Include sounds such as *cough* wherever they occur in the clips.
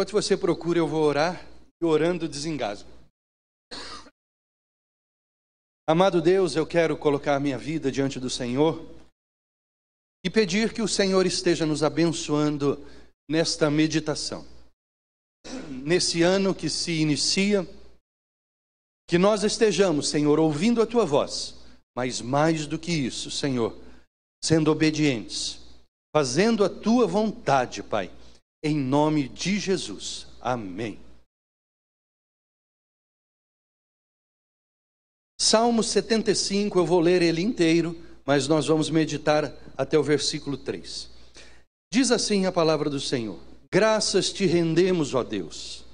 Enquanto você procura, eu vou orar e orando desengasgo. Amado Deus, eu quero colocar minha vida diante do Senhor e pedir que o Senhor esteja nos abençoando nesta meditação. Nesse ano que se inicia, que nós estejamos, Senhor, ouvindo a tua voz, mas mais do que isso, Senhor, sendo obedientes, fazendo a tua vontade, Pai em nome de Jesus. Amém. Salmo 75, eu vou ler ele inteiro, mas nós vamos meditar até o versículo 3. Diz assim a palavra do Senhor: Graças te rendemos, ó Deus,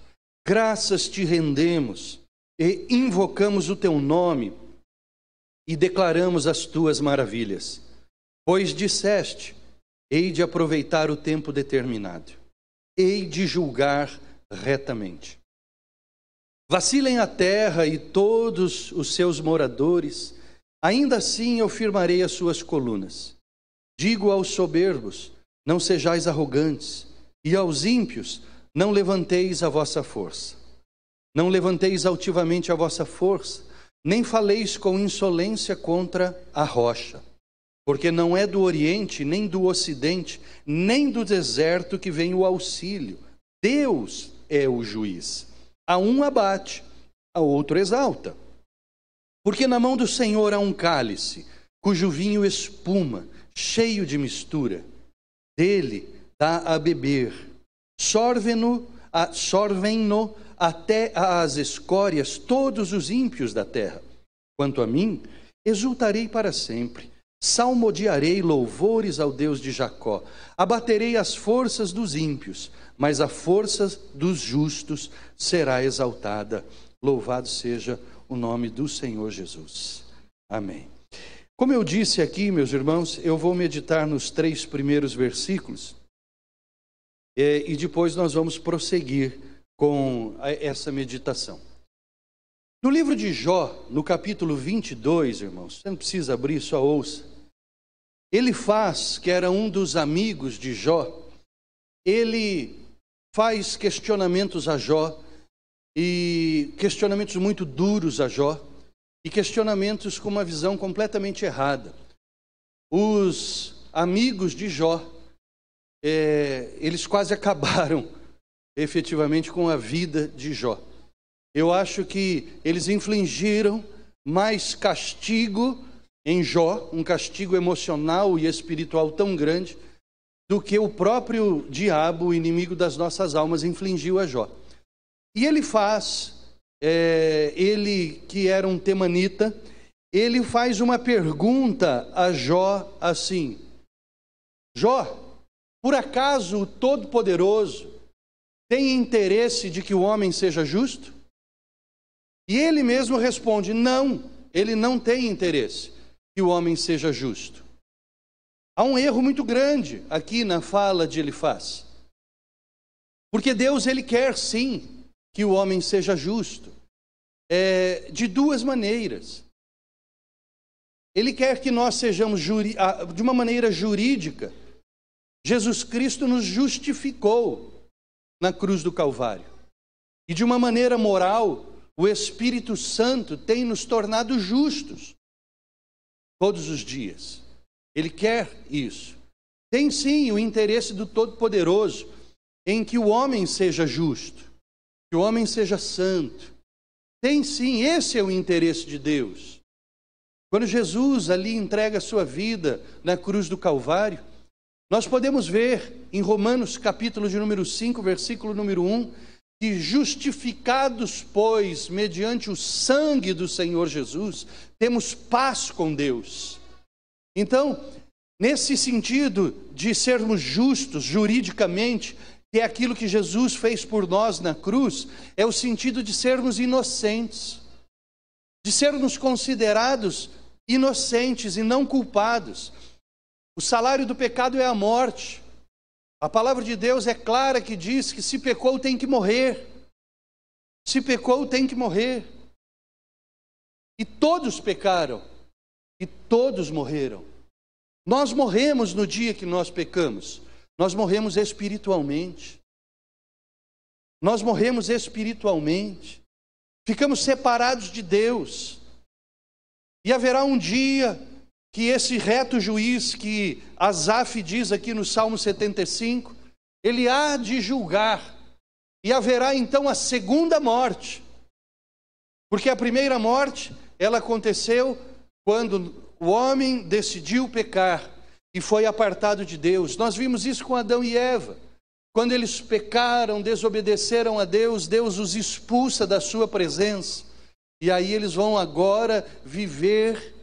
graças te rendemos, e invocamos o teu nome e declaramos as tuas maravilhas. Pois disseste: Hei de aproveitar o tempo determinado hei de julgar retamente. Vacilem a terra e todos os seus moradores, ainda assim eu firmarei as suas colunas. Digo aos soberbos: não sejais arrogantes, e aos ímpios: não levanteis a vossa força. Não levanteis altivamente a vossa força, nem faleis com insolência contra a rocha. Porque não é do Oriente, nem do Ocidente, nem do deserto que vem o auxílio. Deus é o juiz. A um abate, a outro exalta. Porque na mão do Senhor há um cálice, cujo vinho espuma, cheio de mistura. Dele dá a beber. Sorvem-no sorvem até às escórias todos os ímpios da terra. Quanto a mim, exultarei para sempre Salmodiarei louvores ao Deus de Jacó. Abaterei as forças dos ímpios, mas a força dos justos será exaltada. Louvado seja o nome do Senhor Jesus. Amém. Como eu disse aqui, meus irmãos, eu vou meditar nos três primeiros versículos é, e depois nós vamos prosseguir com é, essa meditação. No livro de Jó, no capítulo 22, irmãos, você não precisa abrir, só ouça. Ele faz que era um dos amigos de Jó, ele faz questionamentos a Jó, e questionamentos muito duros a Jó, e questionamentos com uma visão completamente errada. Os amigos de Jó, é, eles quase *laughs* acabaram efetivamente com a vida de Jó. Eu acho que eles infligiram mais castigo em Jó um castigo emocional e espiritual tão grande do que o próprio diabo, o inimigo das nossas almas, infligiu a Jó. E ele faz, é, ele que era um temanita, ele faz uma pergunta a Jó assim: Jó, por acaso o Todo-Poderoso tem interesse de que o homem seja justo? E ele mesmo responde: Não, ele não tem interesse que o homem seja justo. Há um erro muito grande aqui na fala de Elifaz. Porque Deus ele quer sim que o homem seja justo. É, de duas maneiras. Ele quer que nós sejamos juri, de uma maneira jurídica. Jesus Cristo nos justificou na cruz do Calvário. E de uma maneira moral, o Espírito Santo tem nos tornado justos todos os dias. Ele quer isso. Tem sim o interesse do Todo-Poderoso em que o homem seja justo, que o homem seja santo. Tem sim, esse é o interesse de Deus. Quando Jesus ali entrega a sua vida na cruz do Calvário, nós podemos ver em Romanos capítulo de número 5, versículo número 1, que justificados, pois, mediante o sangue do Senhor Jesus, temos paz com Deus. Então, nesse sentido de sermos justos juridicamente, que é aquilo que Jesus fez por nós na cruz, é o sentido de sermos inocentes, de sermos considerados inocentes e não culpados. O salário do pecado é a morte. A palavra de Deus é clara que diz que se pecou tem que morrer. Se pecou tem que morrer. E todos pecaram. E todos morreram. Nós morremos no dia que nós pecamos. Nós morremos espiritualmente. Nós morremos espiritualmente. Ficamos separados de Deus. E haverá um dia que esse reto juiz que Asaf diz aqui no Salmo 75, ele há de julgar, e haverá então a segunda morte, porque a primeira morte ela aconteceu quando o homem decidiu pecar e foi apartado de Deus. Nós vimos isso com Adão e Eva. Quando eles pecaram, desobedeceram a Deus, Deus os expulsa da sua presença. E aí eles vão agora viver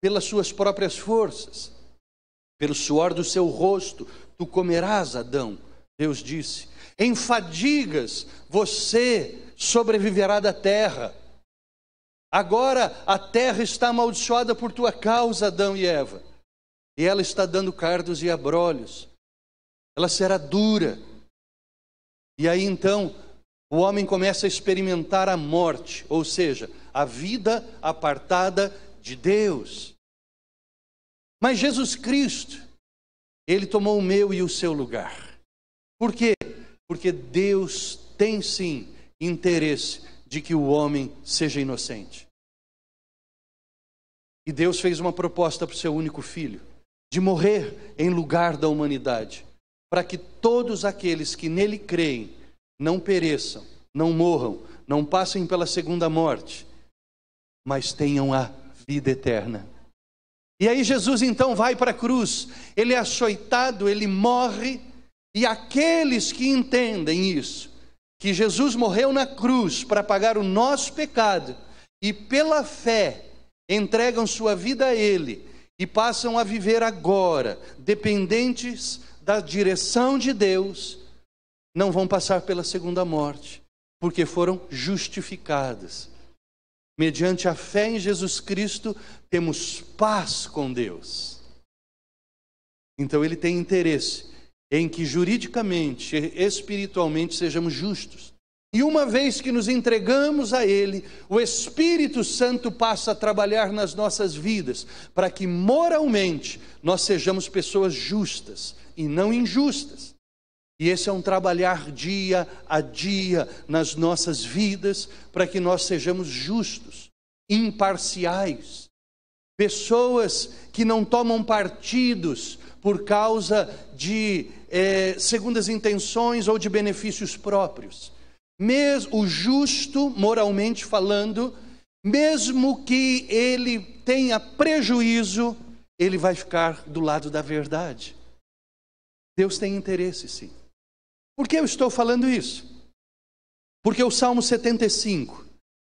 pelas suas próprias forças, pelo suor do seu rosto, tu comerás, Adão, Deus disse. Em fadigas você sobreviverá da terra. Agora a terra está amaldiçoada por tua causa, Adão e Eva, e ela está dando cardos e abrolhos. Ela será dura. E aí então o homem começa a experimentar a morte, ou seja, a vida apartada de Deus. Mas Jesus Cristo, ele tomou o meu e o seu lugar. Por quê? Porque Deus tem sim interesse de que o homem seja inocente. E Deus fez uma proposta para o seu único filho, de morrer em lugar da humanidade, para que todos aqueles que nele creem não pereçam, não morram, não passem pela segunda morte, mas tenham a vida eterna. E aí Jesus então vai para a cruz, ele é açoitado, ele morre, e aqueles que entendem isso, que Jesus morreu na cruz para pagar o nosso pecado, e pela fé entregam sua vida a Ele e passam a viver agora, dependentes da direção de Deus, não vão passar pela segunda morte, porque foram justificados mediante a fé em Jesus Cristo, temos paz com Deus. Então ele tem interesse em que juridicamente, espiritualmente sejamos justos. E uma vez que nos entregamos a Ele, o Espírito Santo passa a trabalhar nas nossas vidas, para que moralmente nós sejamos pessoas justas e não injustas. E esse é um trabalhar dia a dia nas nossas vidas para que nós sejamos justos, imparciais, pessoas que não tomam partidos por causa de é, segundas intenções ou de benefícios próprios. Mesmo o justo, moralmente falando, mesmo que ele tenha prejuízo, ele vai ficar do lado da verdade. Deus tem interesse, sim por que eu estou falando isso? Porque o Salmo 75,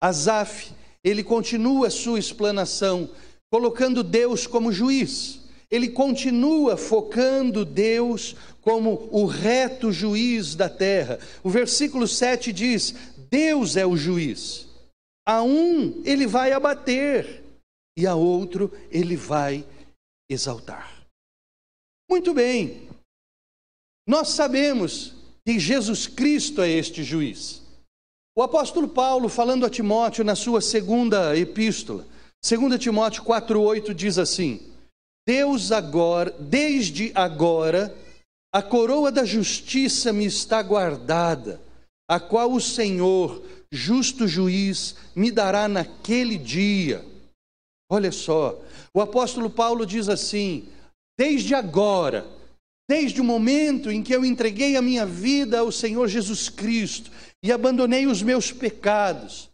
Asaf, ele continua a sua explanação, colocando Deus como juiz. Ele continua focando Deus como o reto juiz da terra. O versículo 7 diz: Deus é o juiz. A um ele vai abater, e a outro ele vai exaltar. Muito bem, nós sabemos que Jesus Cristo é este juiz. O apóstolo Paulo, falando a Timóteo na sua segunda epístola, 2 Timóteo 4,8 diz assim: Deus agora, desde agora, a coroa da justiça me está guardada, a qual o Senhor, justo juiz, me dará naquele dia. Olha só, o apóstolo Paulo diz assim: Desde agora, Desde o momento em que eu entreguei a minha vida ao Senhor Jesus Cristo e abandonei os meus pecados,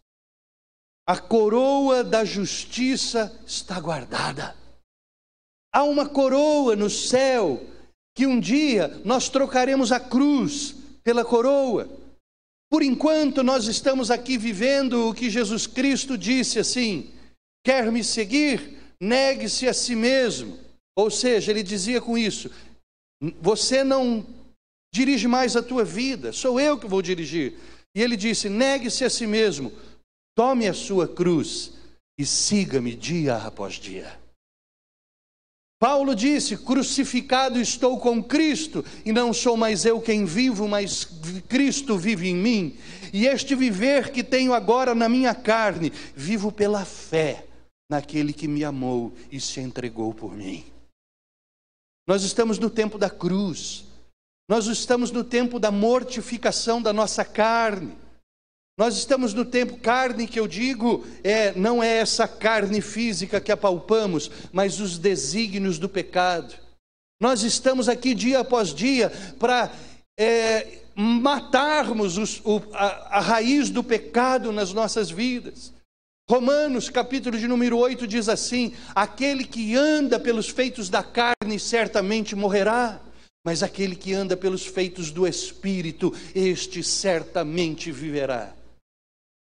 a coroa da justiça está guardada. Há uma coroa no céu que um dia nós trocaremos a cruz pela coroa. Por enquanto, nós estamos aqui vivendo o que Jesus Cristo disse assim: quer me seguir? Negue-se a si mesmo. Ou seja, ele dizia com isso: você não dirige mais a tua vida, sou eu que vou dirigir. E ele disse: negue-se a si mesmo, tome a sua cruz e siga-me dia após dia. Paulo disse: Crucificado estou com Cristo, e não sou mais eu quem vivo, mas Cristo vive em mim. E este viver que tenho agora na minha carne, vivo pela fé naquele que me amou e se entregou por mim. Nós estamos no tempo da cruz. Nós estamos no tempo da mortificação da nossa carne. Nós estamos no tempo, carne que eu digo, é, não é essa carne física que apalpamos, mas os desígnios do pecado. Nós estamos aqui dia após dia para é, matarmos os, o, a, a raiz do pecado nas nossas vidas. Romanos, capítulo de número 8, diz assim: Aquele que anda pelos feitos da carne certamente morrerá, mas aquele que anda pelos feitos do espírito, este certamente viverá.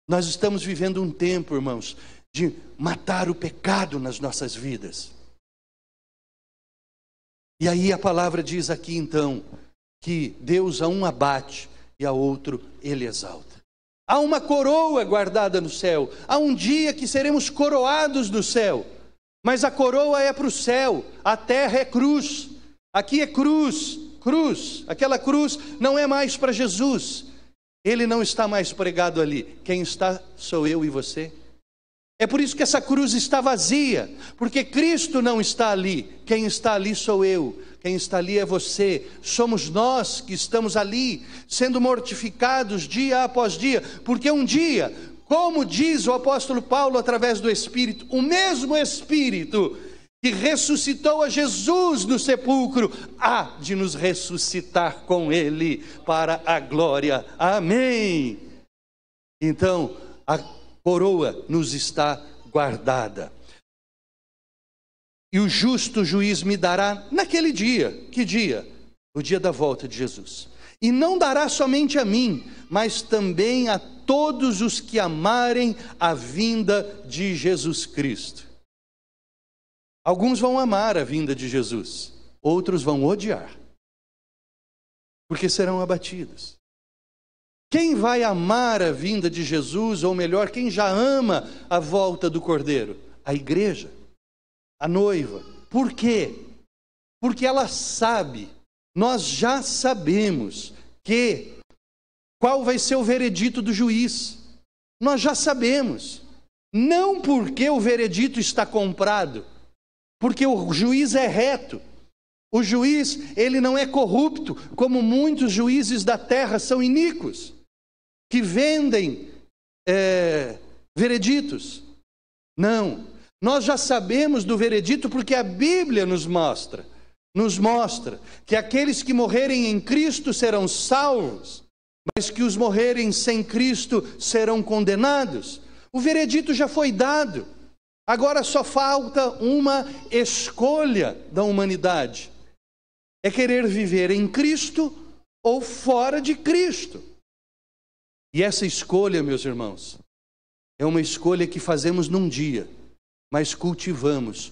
Nós estamos vivendo um tempo, irmãos, de matar o pecado nas nossas vidas. E aí a palavra diz aqui então que Deus a um abate e a outro ele exalta. Há uma coroa guardada no céu. Há um dia que seremos coroados no céu. Mas a coroa é para o céu, a terra é cruz. Aqui é cruz, cruz. Aquela cruz não é mais para Jesus. Ele não está mais pregado ali. Quem está sou eu e você. É por isso que essa cruz está vazia, porque Cristo não está ali. Quem está ali sou eu, quem está ali é você. Somos nós que estamos ali, sendo mortificados dia após dia, porque um dia, como diz o apóstolo Paulo através do Espírito, o mesmo Espírito que ressuscitou a Jesus no sepulcro, há de nos ressuscitar com ele para a glória. Amém. Então, a coroa nos está guardada. E o justo juiz me dará naquele dia, que dia? O dia da volta de Jesus. E não dará somente a mim, mas também a todos os que amarem a vinda de Jesus Cristo. Alguns vão amar a vinda de Jesus, outros vão odiar, porque serão abatidos. Quem vai amar a vinda de Jesus, ou melhor, quem já ama a volta do Cordeiro? A igreja, a noiva. Por quê? Porque ela sabe, nós já sabemos que qual vai ser o veredito do juiz. Nós já sabemos. Não porque o veredito está comprado, porque o juiz é reto. O juiz, ele não é corrupto, como muitos juízes da terra são iníquos que vendem é, vereditos. Não. Nós já sabemos do veredito porque a Bíblia nos mostra, nos mostra que aqueles que morrerem em Cristo serão salvos, mas que os morrerem sem Cristo serão condenados. O veredito já foi dado. Agora só falta uma escolha da humanidade. É querer viver em Cristo ou fora de Cristo. E essa escolha, meus irmãos, é uma escolha que fazemos num dia, mas cultivamos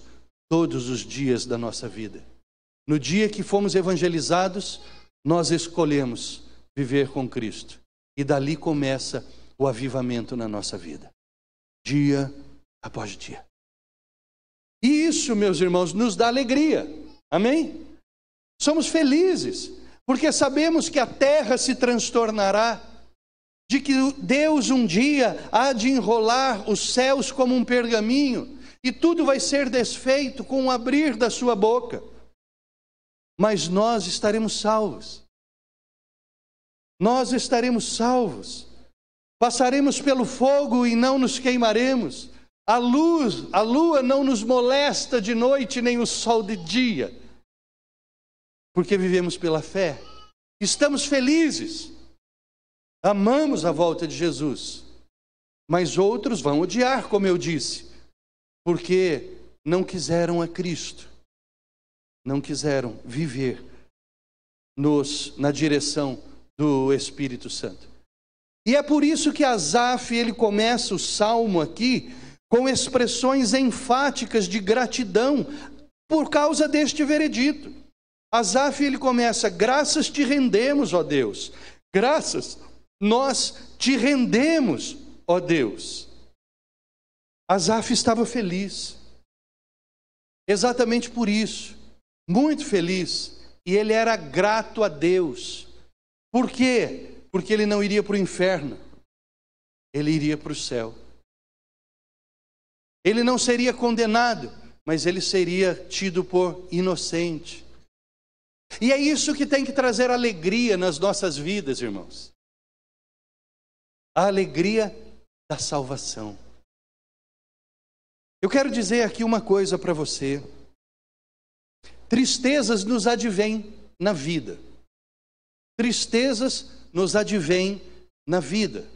todos os dias da nossa vida. No dia que fomos evangelizados, nós escolhemos viver com Cristo. E dali começa o avivamento na nossa vida, dia após dia. E isso, meus irmãos, nos dá alegria. Amém? Somos felizes, porque sabemos que a terra se transtornará de que Deus um dia há de enrolar os céus como um pergaminho e tudo vai ser desfeito com o abrir da sua boca. Mas nós estaremos salvos. Nós estaremos salvos. Passaremos pelo fogo e não nos queimaremos. A luz, a lua não nos molesta de noite nem o sol de dia. Porque vivemos pela fé. Estamos felizes amamos a volta de Jesus, mas outros vão odiar, como eu disse, porque não quiseram a Cristo, não quiseram viver nos, na direção do Espírito Santo. E é por isso que Asaf, ele começa o salmo aqui com expressões enfáticas de gratidão por causa deste veredito. Asaf, ele começa: "Graças te rendemos, ó Deus. Graças nós te rendemos, ó Deus. Asaf estava feliz, exatamente por isso, muito feliz, e ele era grato a Deus. Por quê? Porque ele não iria para o inferno, ele iria para o céu. Ele não seria condenado, mas ele seria tido por inocente. E é isso que tem que trazer alegria nas nossas vidas, irmãos a alegria da salvação. Eu quero dizer aqui uma coisa para você. Tristezas nos advêm na vida. Tristezas nos advêm na vida.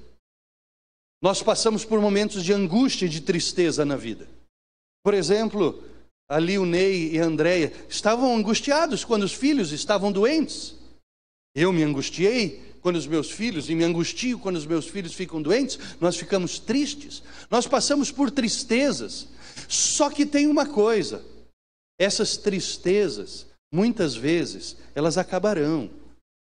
Nós passamos por momentos de angústia e de tristeza na vida. Por exemplo, ali o Ney e a Andréia estavam angustiados quando os filhos estavam doentes. Eu me angustiei quando os meus filhos, e me angustio quando os meus filhos ficam doentes, nós ficamos tristes, nós passamos por tristezas. Só que tem uma coisa: essas tristezas, muitas vezes, elas acabarão,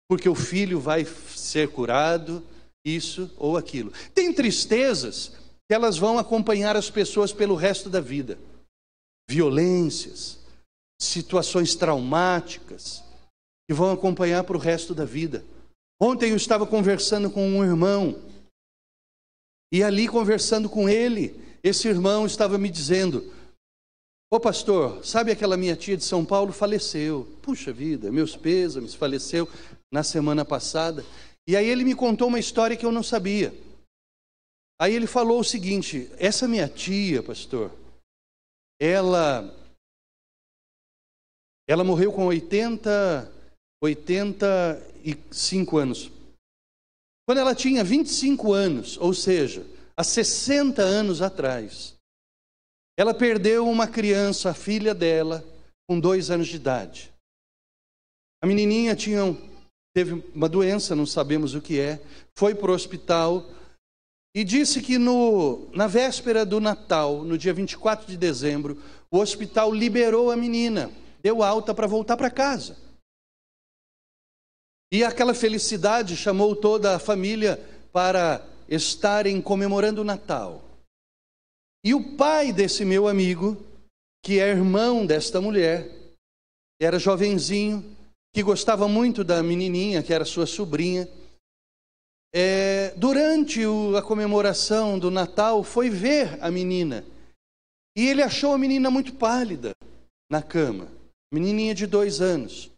porque o filho vai ser curado, isso ou aquilo. Tem tristezas que elas vão acompanhar as pessoas pelo resto da vida. Violências, situações traumáticas, que vão acompanhar para o resto da vida. Ontem eu estava conversando com um irmão, e ali conversando com ele, esse irmão estava me dizendo: Ô pastor, sabe aquela minha tia de São Paulo faleceu? Puxa vida, meus pêsames, faleceu na semana passada. E aí ele me contou uma história que eu não sabia. Aí ele falou o seguinte: essa minha tia, pastor, ela ela morreu com 80 85 anos. Quando ela tinha 25 anos, ou seja, há 60 anos atrás, ela perdeu uma criança, a filha dela, com dois anos de idade. A menininha tinha, teve uma doença, não sabemos o que é, foi para o hospital e disse que no, na véspera do Natal, no dia 24 de dezembro, o hospital liberou a menina, deu alta para voltar para casa. E aquela felicidade chamou toda a família para estarem comemorando o Natal. E o pai desse meu amigo, que é irmão desta mulher, era jovenzinho, que gostava muito da menininha, que era sua sobrinha. É, durante o, a comemoração do Natal, foi ver a menina. E ele achou a menina muito pálida na cama, menininha de dois anos.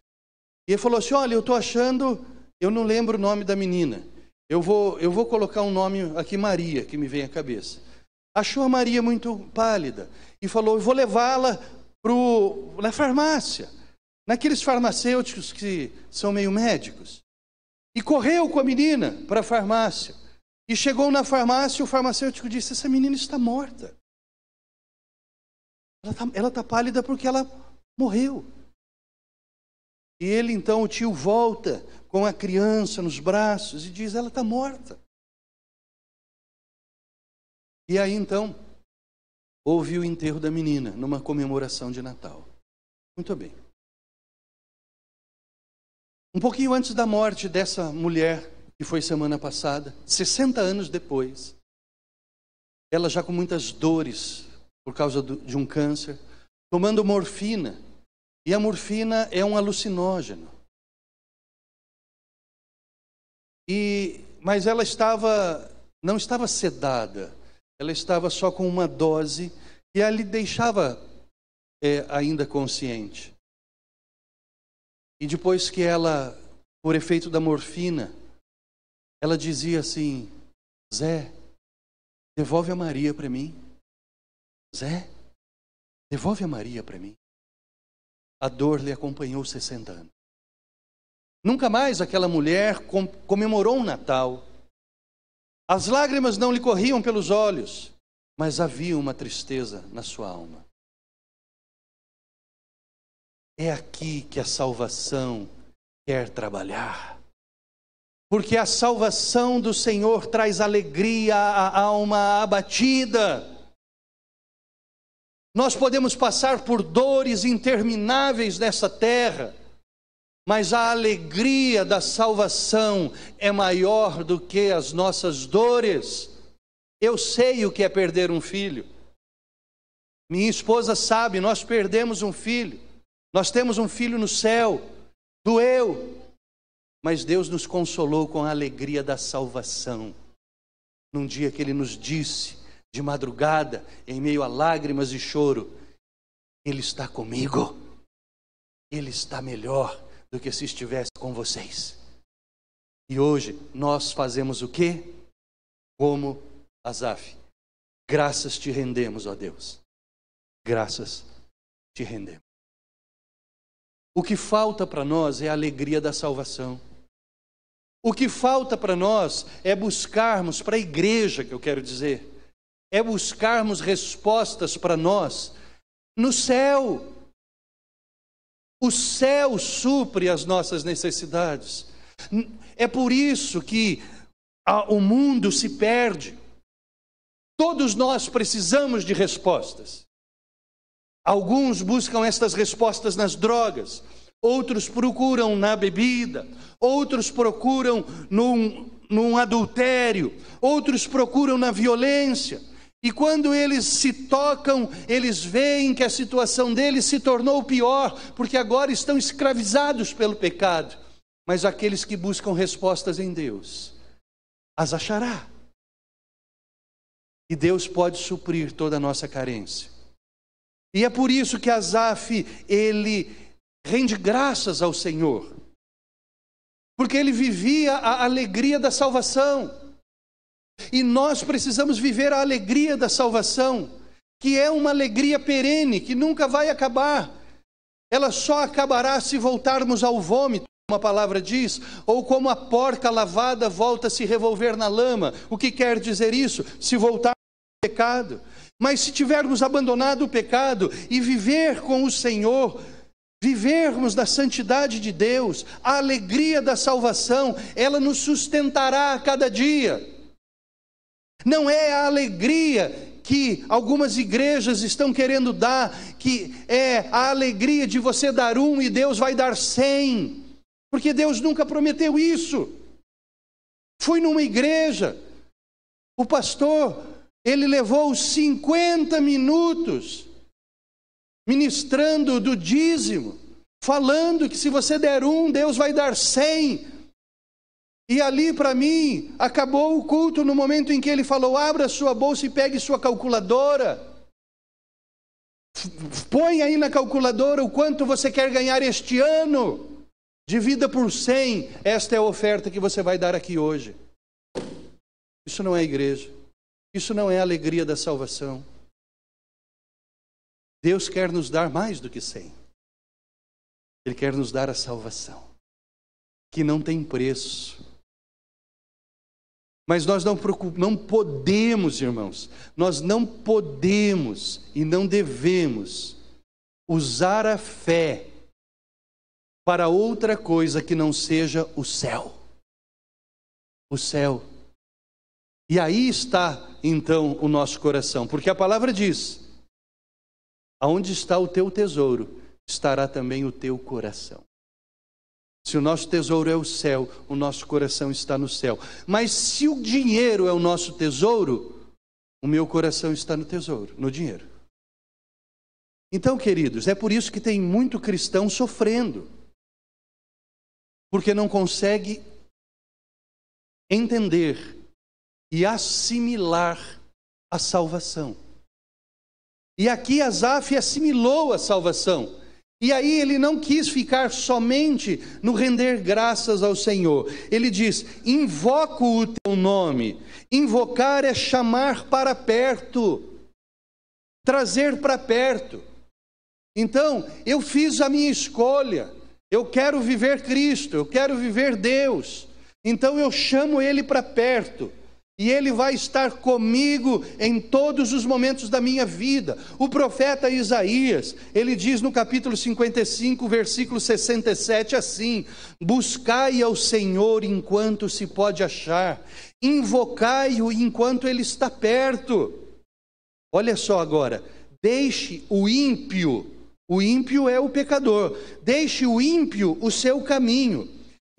E ele falou assim: Olha, eu estou achando, eu não lembro o nome da menina. Eu vou, eu vou colocar um nome aqui, Maria, que me vem à cabeça. Achou a Maria muito pálida e falou: Eu vou levá-la na farmácia, naqueles farmacêuticos que são meio médicos. E correu com a menina para a farmácia. E chegou na farmácia e o farmacêutico disse: Essa menina está morta. Ela está tá pálida porque ela morreu. E ele então, o tio, volta com a criança nos braços e diz: ela está morta. E aí então, houve o enterro da menina numa comemoração de Natal. Muito bem. Um pouquinho antes da morte dessa mulher, que foi semana passada, 60 anos depois, ela já com muitas dores por causa do, de um câncer, tomando morfina e a morfina é um alucinógeno. E, mas ela estava, não estava sedada, ela estava só com uma dose e a lhe deixava é, ainda consciente. E depois que ela, por efeito da morfina, ela dizia assim: Zé, devolve a Maria para mim. Zé, devolve a Maria para mim a dor lhe acompanhou 60 anos. Nunca mais aquela mulher comemorou o um Natal. As lágrimas não lhe corriam pelos olhos, mas havia uma tristeza na sua alma. É aqui que a salvação quer trabalhar. Porque a salvação do Senhor traz alegria à alma abatida nós podemos passar por dores intermináveis nessa terra, mas a alegria da salvação é maior do que as nossas dores. Eu sei o que é perder um filho. Minha esposa sabe, nós perdemos um filho. Nós temos um filho no céu. Doeu, mas Deus nos consolou com a alegria da salvação. Num dia que ele nos disse: de madrugada, em meio a lágrimas e choro, Ele está comigo. Ele está melhor do que se estivesse com vocês. E hoje nós fazemos o quê? Como Azaf? Graças te rendemos, ó Deus. Graças te rendemos. O que falta para nós é a alegria da salvação. O que falta para nós é buscarmos para a igreja, que eu quero dizer, é buscarmos respostas para nós no céu. O céu supre as nossas necessidades. É por isso que ah, o mundo se perde. Todos nós precisamos de respostas. Alguns buscam estas respostas nas drogas, outros procuram na bebida, outros procuram num, num adultério, outros procuram na violência e quando eles se tocam, eles veem que a situação deles se tornou pior, porque agora estão escravizados pelo pecado. Mas aqueles que buscam respostas em Deus, as achará. E Deus pode suprir toda a nossa carência. E é por isso que Asaf, ele rende graças ao Senhor. Porque ele vivia a alegria da salvação. E nós precisamos viver a alegria da salvação, que é uma alegria perene, que nunca vai acabar. Ela só acabará se voltarmos ao vômito, como a palavra diz, ou como a porca lavada volta a se revolver na lama. O que quer dizer isso? Se voltarmos ao pecado. Mas se tivermos abandonado o pecado e viver com o Senhor, vivermos da santidade de Deus, a alegria da salvação, ela nos sustentará a cada dia. Não é a alegria que algumas igrejas estão querendo dar, que é a alegria de você dar um e Deus vai dar cem, porque Deus nunca prometeu isso. Fui numa igreja, o pastor, ele levou 50 minutos ministrando do dízimo, falando que se você der um, Deus vai dar cem. E ali para mim acabou o culto no momento em que ele falou: abra sua bolsa e pegue sua calculadora. Põe aí na calculadora o quanto você quer ganhar este ano. Divida por 100. Esta é a oferta que você vai dar aqui hoje. Isso não é igreja. Isso não é a alegria da salvação. Deus quer nos dar mais do que 100. Ele quer nos dar a salvação, que não tem preço. Mas nós não, não podemos, irmãos, nós não podemos e não devemos usar a fé para outra coisa que não seja o céu. O céu. E aí está então o nosso coração, porque a palavra diz: aonde está o teu tesouro, estará também o teu coração. Se o nosso tesouro é o céu, o nosso coração está no céu. Mas se o dinheiro é o nosso tesouro, o meu coração está no tesouro, no dinheiro. Então, queridos, é por isso que tem muito cristão sofrendo, porque não consegue entender e assimilar a salvação. E aqui Asaf assimilou a salvação. E aí ele não quis ficar somente no render graças ao Senhor. Ele diz: invoco o teu nome. Invocar é chamar para perto, trazer para perto. Então, eu fiz a minha escolha. Eu quero viver Cristo, eu quero viver Deus. Então eu chamo ele para perto. E ele vai estar comigo em todos os momentos da minha vida. O profeta Isaías, ele diz no capítulo 55, versículo 67 assim: Buscai ao Senhor enquanto se pode achar, invocai-o enquanto ele está perto. Olha só agora, deixe o ímpio, o ímpio é o pecador, deixe o ímpio o seu caminho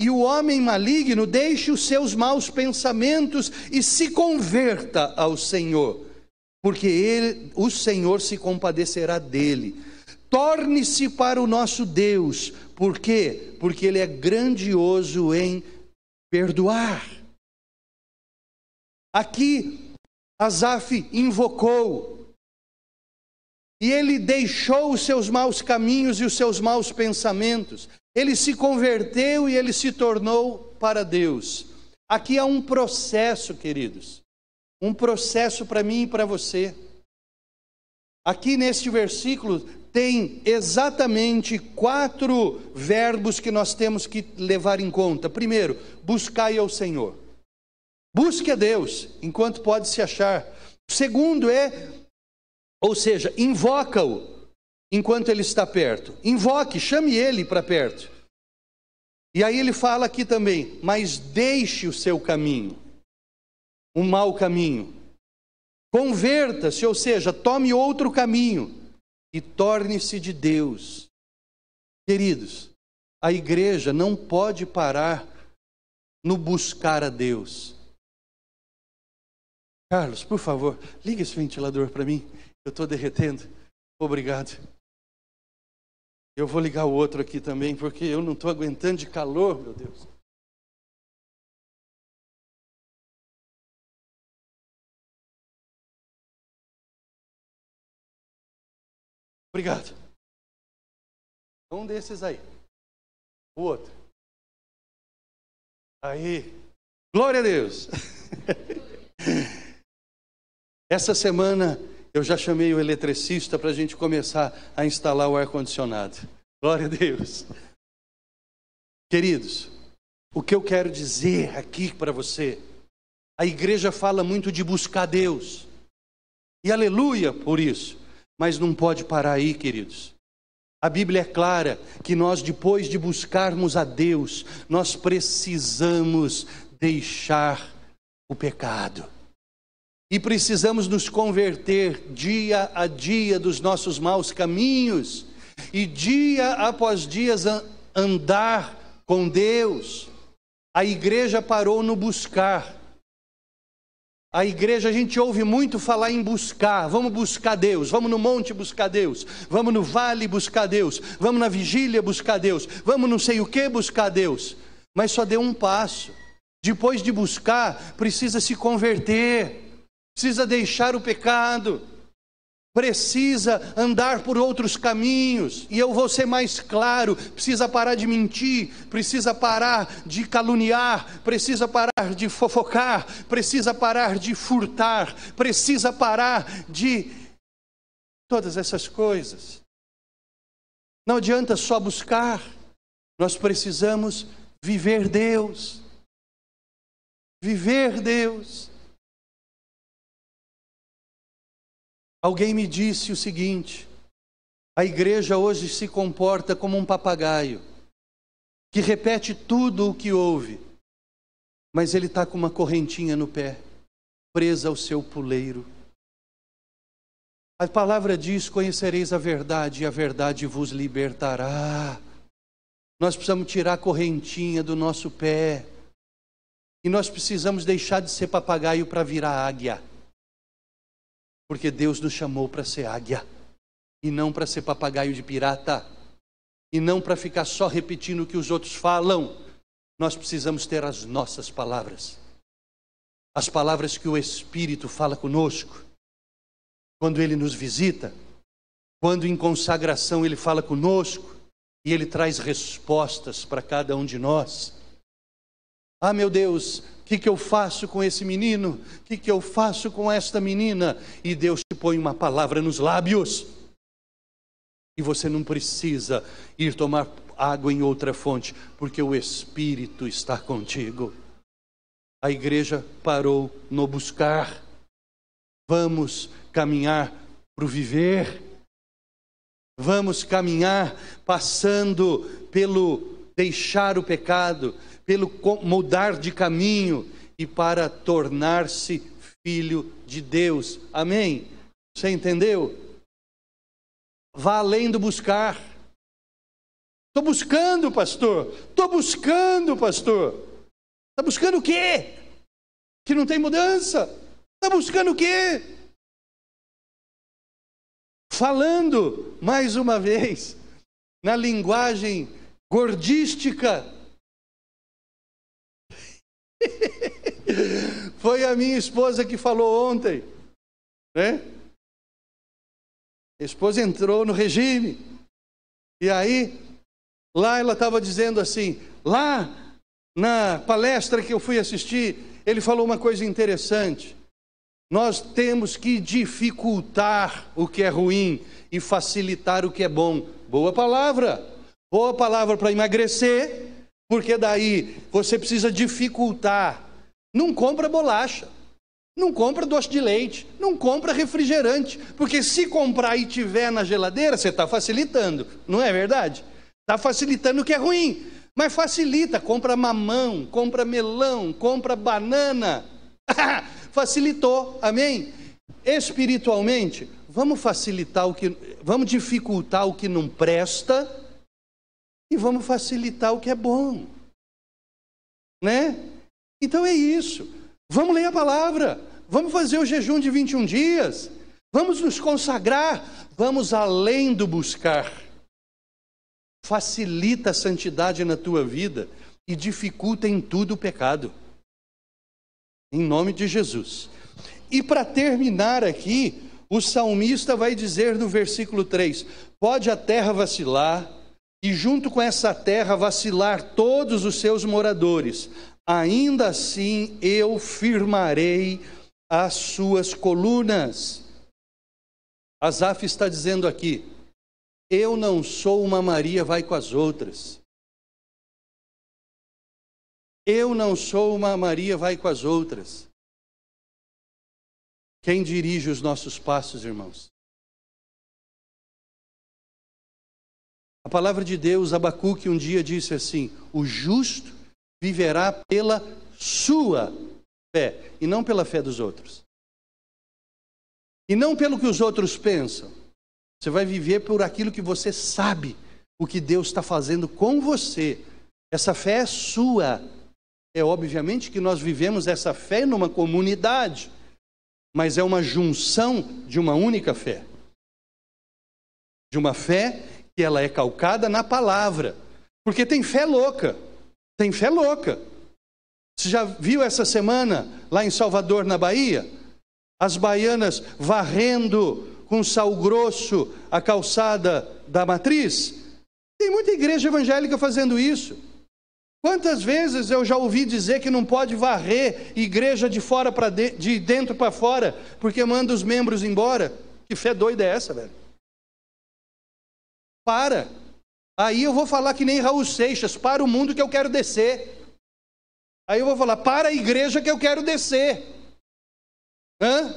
e o homem maligno deixe os seus maus pensamentos e se converta ao Senhor, porque ele, o Senhor se compadecerá dele. Torne-se para o nosso Deus, por quê? Porque ele é grandioso em perdoar. Aqui Asaf invocou e ele deixou os seus maus caminhos e os seus maus pensamentos. Ele se converteu e ele se tornou para Deus. Aqui há um processo, queridos. Um processo para mim e para você. Aqui neste versículo tem exatamente quatro verbos que nós temos que levar em conta. Primeiro, buscai ao Senhor. Busque a Deus enquanto pode se achar. Segundo é, ou seja, invoca-o enquanto ele está perto. Invoque, chame ele para perto. E aí ele fala aqui também: mas deixe o seu caminho, o mau caminho. Converta-se, ou seja, tome outro caminho e torne-se de Deus. Queridos, a igreja não pode parar no buscar a Deus. Carlos, por favor, liga esse ventilador para mim. Eu estou derretendo. Obrigado. Eu vou ligar o outro aqui também, porque eu não estou aguentando de calor, meu Deus. Obrigado. Um desses aí. O outro. Aí. Glória a Deus. *laughs* Essa semana eu já chamei o eletricista para a gente começar a instalar o ar-condicionado. Glória a Deus. Queridos, o que eu quero dizer aqui para você, a igreja fala muito de buscar Deus, e aleluia por isso, mas não pode parar aí, queridos. A Bíblia é clara que nós, depois de buscarmos a Deus, nós precisamos deixar o pecado. E precisamos nos converter dia a dia dos nossos maus caminhos e dia após dia andar com Deus. A igreja parou no buscar. A igreja, a gente ouve muito falar em buscar. Vamos buscar Deus, vamos no monte buscar Deus, vamos no vale buscar Deus, vamos na vigília buscar Deus, vamos não sei o que buscar Deus. Mas só deu um passo. Depois de buscar, precisa se converter precisa deixar o pecado, precisa andar por outros caminhos, e eu vou ser mais claro: precisa parar de mentir, precisa parar de caluniar, precisa parar de fofocar, precisa parar de furtar, precisa parar de todas essas coisas. Não adianta só buscar, nós precisamos viver Deus. Viver Deus. Alguém me disse o seguinte: a igreja hoje se comporta como um papagaio, que repete tudo o que ouve, mas ele está com uma correntinha no pé, presa ao seu puleiro. A palavra diz: Conhecereis a verdade, e a verdade vos libertará. Nós precisamos tirar a correntinha do nosso pé, e nós precisamos deixar de ser papagaio para virar águia. Porque Deus nos chamou para ser águia, e não para ser papagaio de pirata, e não para ficar só repetindo o que os outros falam. Nós precisamos ter as nossas palavras, as palavras que o Espírito fala conosco, quando ele nos visita, quando em consagração ele fala conosco, e ele traz respostas para cada um de nós. Ah, meu Deus, que, que eu faço com esse menino? O que, que eu faço com esta menina? E Deus te põe uma palavra nos lábios. E você não precisa ir tomar água em outra fonte, porque o Espírito está contigo. A igreja parou no buscar. Vamos caminhar para o viver. Vamos caminhar passando pelo deixar o pecado, pelo mudar de caminho e para tornar-se filho de Deus. Amém? Você entendeu? Vá além do buscar. Estou buscando, pastor. Estou buscando, pastor. Está buscando o quê? Que não tem mudança. Está buscando o quê? Falando, mais uma vez, na linguagem gordística *laughs* Foi a minha esposa que falou ontem, né? A esposa entrou no regime. E aí, lá ela estava dizendo assim: lá na palestra que eu fui assistir, ele falou uma coisa interessante. Nós temos que dificultar o que é ruim e facilitar o que é bom. Boa palavra. Boa palavra para emagrecer, porque daí você precisa dificultar. Não compra bolacha, não compra doce de leite, não compra refrigerante. Porque se comprar e tiver na geladeira, você está facilitando, não é verdade? Está facilitando o que é ruim. Mas facilita, compra mamão, compra melão, compra banana. *laughs* Facilitou, amém? Espiritualmente, vamos facilitar o que, vamos dificultar o que não presta e vamos facilitar o que é bom. Né? Então é isso. Vamos ler a palavra, vamos fazer o jejum de 21 dias, vamos nos consagrar, vamos além do buscar. Facilita a santidade na tua vida e dificulta em tudo o pecado. Em nome de Jesus. E para terminar aqui, o salmista vai dizer no versículo 3: Pode a terra vacilar, e junto com essa terra vacilar todos os seus moradores. Ainda assim eu firmarei as suas colunas. Asaf está dizendo aqui: eu não sou uma Maria, vai com as outras. Eu não sou uma Maria, vai com as outras. Quem dirige os nossos passos, irmãos? A palavra de Deus, Abacuque um dia disse assim: O justo viverá pela sua fé e não pela fé dos outros. E não pelo que os outros pensam. Você vai viver por aquilo que você sabe, o que Deus está fazendo com você. Essa fé é sua. É obviamente que nós vivemos essa fé numa comunidade, mas é uma junção de uma única fé. De uma fé ela é calcada na palavra. Porque tem fé louca. Tem fé louca. Você já viu essa semana lá em Salvador, na Bahia? As baianas varrendo com sal grosso a calçada da matriz? Tem muita igreja evangélica fazendo isso. Quantas vezes eu já ouvi dizer que não pode varrer igreja de fora para de, de dentro para fora, porque manda os membros embora? Que fé doida é essa, velho? Para. Aí eu vou falar que nem Raul Seixas, para o mundo que eu quero descer. Aí eu vou falar, para a igreja que eu quero descer. Hã?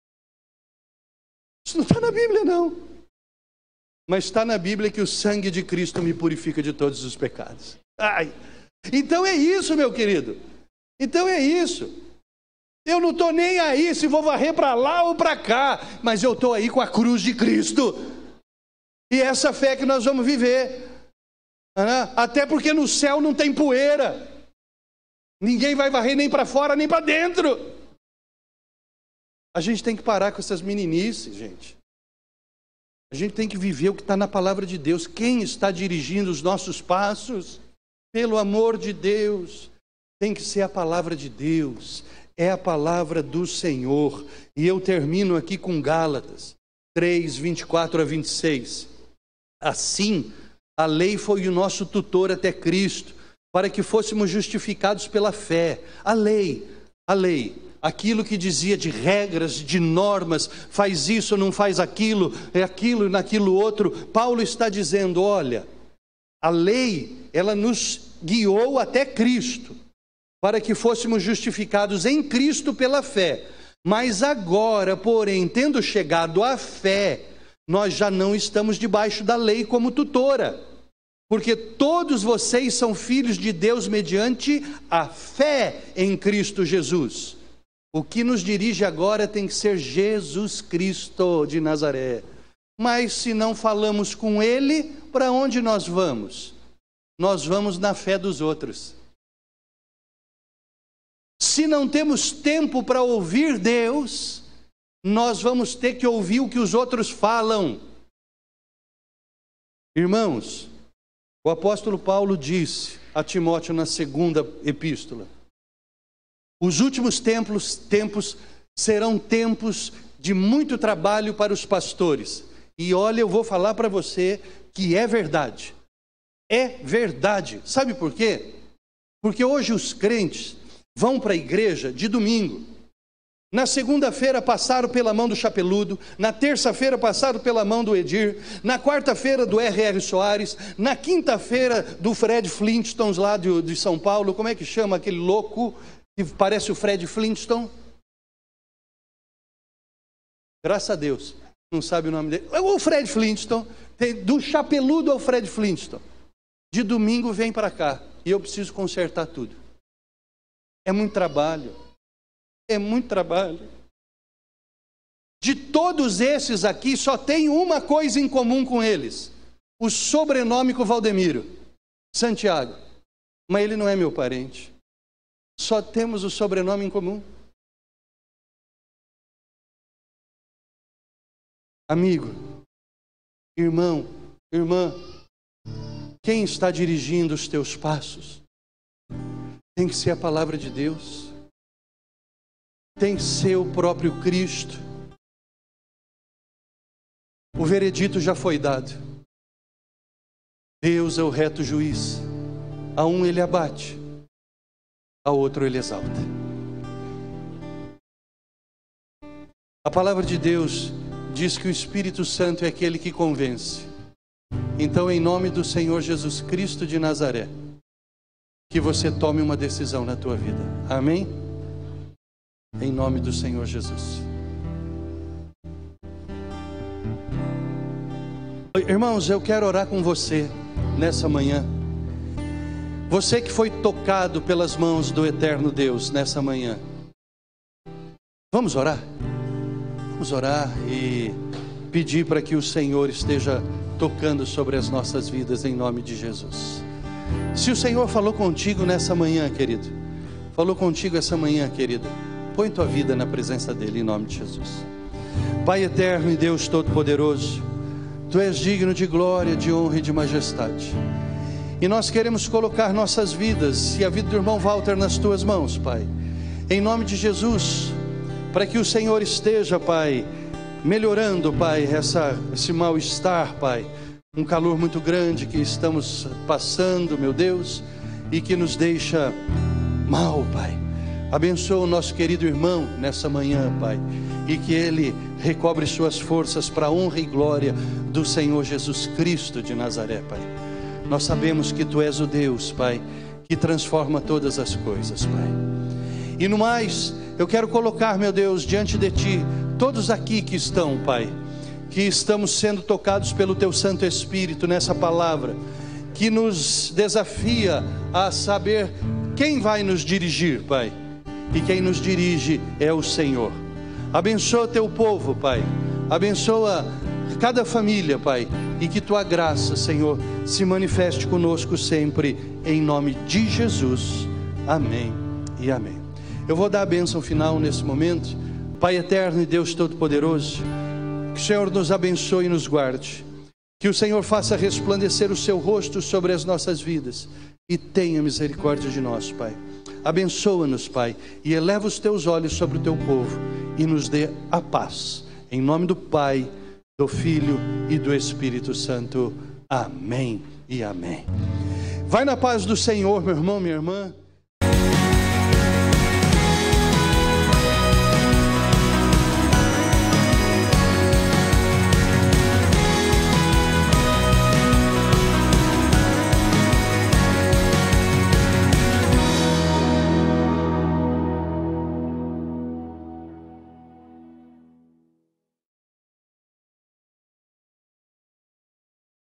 *laughs* Isso não está na Bíblia, não. Mas está na Bíblia que o sangue de Cristo me purifica de todos os pecados. Ai. Então é isso, meu querido. Então é isso. Eu não estou nem aí se vou varrer para lá ou para cá, mas eu estou aí com a cruz de Cristo. E essa fé que nós vamos viver. Né? Até porque no céu não tem poeira. Ninguém vai varrer nem para fora nem para dentro. A gente tem que parar com essas meninices, gente. A gente tem que viver o que está na palavra de Deus. Quem está dirigindo os nossos passos? Pelo amor de Deus, tem que ser a palavra de Deus, é a palavra do Senhor. E eu termino aqui com Gálatas 3, 24 a 26. Assim, a lei foi o nosso tutor até Cristo, para que fôssemos justificados pela fé. A lei, a lei, aquilo que dizia de regras, de normas, faz isso, não faz aquilo, é aquilo, e naquilo outro. Paulo está dizendo: olha, a lei, ela nos guiou até Cristo, para que fôssemos justificados em Cristo pela fé. Mas agora, porém, tendo chegado à fé, nós já não estamos debaixo da lei como tutora, porque todos vocês são filhos de Deus mediante a fé em Cristo Jesus. O que nos dirige agora tem que ser Jesus Cristo de Nazaré. Mas se não falamos com Ele, para onde nós vamos? Nós vamos na fé dos outros. Se não temos tempo para ouvir Deus, nós vamos ter que ouvir o que os outros falam. Irmãos, o apóstolo Paulo disse a Timóteo na segunda epístola: os últimos tempos, tempos serão tempos de muito trabalho para os pastores. E olha, eu vou falar para você que é verdade. É verdade. Sabe por quê? Porque hoje os crentes vão para a igreja de domingo na segunda-feira passaram pela mão do Chapeludo, na terça-feira passaram pela mão do Edir, na quarta-feira do R.R. Soares, na quinta-feira do Fred Flintstones lá de, de, São Paulo, como é que chama aquele louco que parece o Fred Flintstone? Graças a Deus, não sabe o nome dele. É o Fred Flintstone, do Chapeludo ao Fred Flintstone. De domingo vem para cá e eu preciso consertar tudo. É muito trabalho é muito trabalho. De todos esses aqui, só tem uma coisa em comum com eles: o sobrenome com Valdemiro, Santiago. Mas ele não é meu parente. Só temos o sobrenome em comum. Amigo, irmão, irmã, quem está dirigindo os teus passos? Tem que ser a palavra de Deus tem seu próprio Cristo. O veredito já foi dado. Deus é o reto juiz. A um ele abate, a outro ele exalta. A palavra de Deus diz que o Espírito Santo é aquele que convence. Então, em nome do Senhor Jesus Cristo de Nazaré, que você tome uma decisão na tua vida. Amém? em nome do Senhor Jesus. Irmãos, eu quero orar com você nessa manhã. Você que foi tocado pelas mãos do eterno Deus nessa manhã. Vamos orar? Vamos orar e pedir para que o Senhor esteja tocando sobre as nossas vidas em nome de Jesus. Se o Senhor falou contigo nessa manhã, querido, falou contigo essa manhã, querida Põe tua vida na presença dele em nome de Jesus. Pai eterno e Deus todo-poderoso, tu és digno de glória, de honra e de majestade. E nós queremos colocar nossas vidas e a vida do irmão Walter nas tuas mãos, Pai. Em nome de Jesus, para que o Senhor esteja, Pai, melhorando, Pai, essa, esse mal-estar, Pai. Um calor muito grande que estamos passando, meu Deus, e que nos deixa mal, Pai. Abençoa o nosso querido irmão nessa manhã, Pai, e que ele recobre suas forças para a honra e glória do Senhor Jesus Cristo de Nazaré, Pai. Nós sabemos que tu és o Deus, Pai, que transforma todas as coisas, Pai. E no mais, eu quero colocar, meu Deus, diante de ti todos aqui que estão, Pai, que estamos sendo tocados pelo teu Santo Espírito nessa palavra, que nos desafia a saber quem vai nos dirigir, Pai e quem nos dirige é o Senhor. Abençoa teu povo, Pai. Abençoa cada família, Pai, e que tua graça, Senhor, se manifeste conosco sempre, em nome de Jesus. Amém e amém. Eu vou dar a bênção final nesse momento. Pai eterno e Deus Todo-Poderoso, que o Senhor nos abençoe e nos guarde. Que o Senhor faça resplandecer o seu rosto sobre as nossas vidas e tenha misericórdia de nós, Pai. Abençoa-nos, Pai, e eleva os teus olhos sobre o teu povo e nos dê a paz. Em nome do Pai, do Filho e do Espírito Santo. Amém e amém. Vai na paz do Senhor, meu irmão, minha irmã.